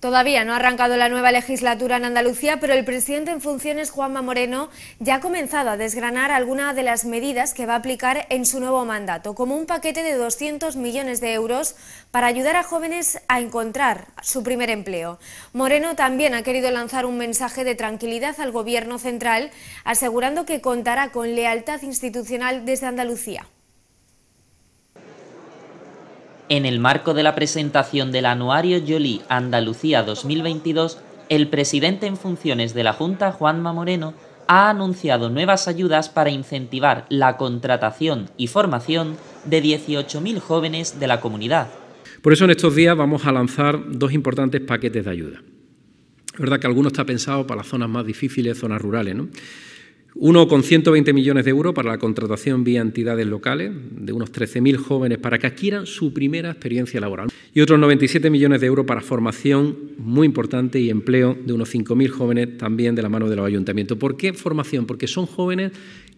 Todavía no ha arrancado la nueva legislatura en Andalucía, pero el presidente en funciones, Juanma Moreno, ya ha comenzado a desgranar algunas de las medidas que va a aplicar en su nuevo mandato, como un paquete de 200 millones de euros para ayudar a jóvenes a encontrar su primer empleo. Moreno también ha querido lanzar un mensaje de tranquilidad al Gobierno central, asegurando que contará con lealtad institucional desde Andalucía. En el marco de la presentación del Anuario Jolie Andalucía 2022, el presidente en funciones de la Junta, Juanma Moreno, ha anunciado nuevas ayudas para incentivar la contratación y formación de 18.000 jóvenes de la comunidad. Por eso en estos días vamos a lanzar dos importantes paquetes de ayuda. Es verdad que alguno está pensado para las zonas más difíciles, zonas rurales, ¿no? Uno con 120 millones de euros para la contratación vía entidades locales de unos 13.000 jóvenes para que adquieran su primera experiencia laboral. Y otros 97 millones de euros para formación muy importante y empleo de unos 5.000 jóvenes también de la mano de los ayuntamientos. ¿Por qué formación? Porque son jóvenes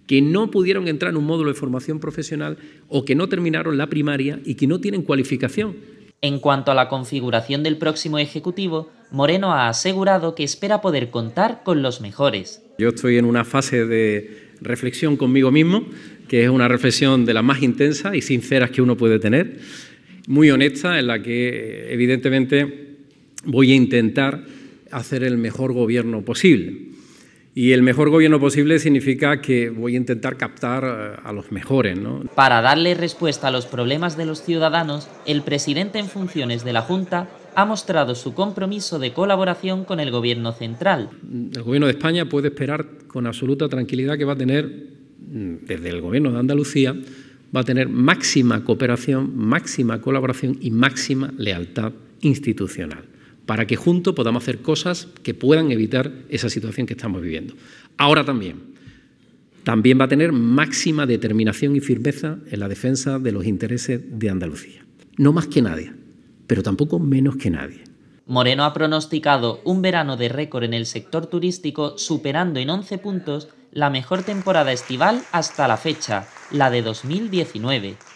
que no pudieron entrar en un módulo de formación profesional o que no terminaron la primaria y que no tienen cualificación. En cuanto a la configuración del próximo Ejecutivo, Moreno ha asegurado que espera poder contar con los mejores. Yo estoy en una fase de reflexión conmigo mismo, que es una reflexión de las más intensas y sinceras que uno puede tener, muy honesta, en la que evidentemente voy a intentar hacer el mejor gobierno posible. Y el mejor gobierno posible significa que voy a intentar captar eh, a los mejores. ¿no? Para darle respuesta a los problemas de los ciudadanos, el presidente en funciones de la Junta ha mostrado su compromiso de colaboración con el gobierno central. El gobierno de España puede esperar con absoluta tranquilidad que va a tener, mm, desde el gobierno de Andalucía, va a tener máxima cooperación, máxima colaboración y máxima lealtad institucional para que juntos podamos hacer cosas que puedan evitar esa situación que estamos viviendo. Ahora también, también va a tener máxima determinación y firmeza en la defensa de los intereses de Andalucía. No más que nadie, pero tampoco menos que nadie. Moreno ha pronosticado un verano de récord en el sector turístico, superando en 11 puntos la mejor temporada estival hasta la fecha, la de 2019.